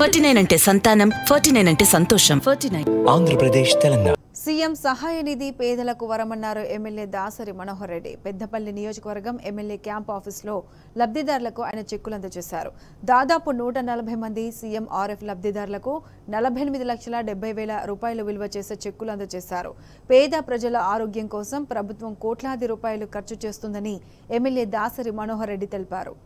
forty nine అంటే సంతానం forty nine అంటే సంతోషం forty nine Andhra Pradesh Telangana CM సహాయ నిధి పేదలకు వరమన్నారు ఎమ్మెల్యే దాసరి మనోహర్ రెడ్డి పెద్దపల్లి నియోజకవర్గం ఎమ్మెల్యే క్యాంప్ లో లబ్ధిదారులకు ఆయన చెక్కులు అందజేశారు దాదాపు నూట నలభై మంది సీఎం ఆర్ఎఫ్ లబ్ధిదారులకు నలభై ఎనిమిది లక్షల డెబ్బై వేల రూపాయలు విలువ చేసే చెక్కులు అందజేశారు పేద ప్రజల ఆరోగ్యం కోసం ప్రభుత్వం కోట్లాది రూపాయలు ఖర్చు చేస్తుందని ఎమ్మెల్యే దాసరి మనోహర్ రెడ్డి తెలిపారు